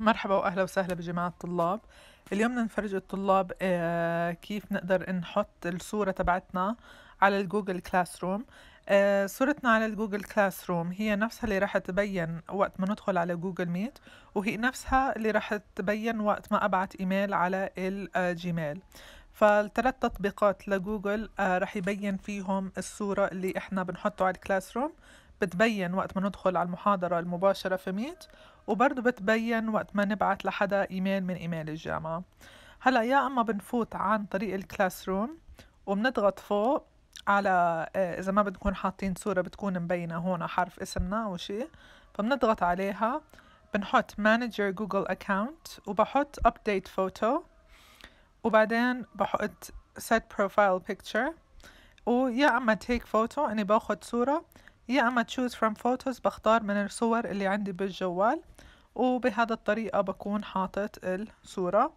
مرحبا واهلا وسهلا بجماعة الطلاب اليوم بدنا نفرج الطلاب آه، كيف نقدر نحط الصورة تبعتنا على الجوجل كلاس آه، روم صورتنا على الجوجل كلاس روم هي نفسها اللي راح تبين وقت ما ندخل على جوجل ميت وهي نفسها اللي راح تبين وقت ما ابعت ايميل على الجيميل آه، فالثلاث تطبيقات لجوجل راح يبين فيهم الصورة اللي احنا بنحطه على الكلاس روم بتبين وقت ما ندخل على المحاضرة المباشرة في ميت وبرضه بتبين وقت ما نبعت لحدا إيميل من إيميل الجامعة هلا يا اما بنفوت عن طريق الكلاس روم وبنضغط فوق على آه، اذا ما بنكون حاطين صوره بتكون مبينه هون حرف اسمنا او شيء فبنضغط عليها بنحط مانجر جوجل اكاونت وبحط ابديت فوتو وبعدين بحط set profile picture ويا اما take photo اني باخد صوره يا اما تشوز فروم فوتوز بختار من الصور اللي عندي بالجوال وبهذا الطريقة بكون حاطط الصورة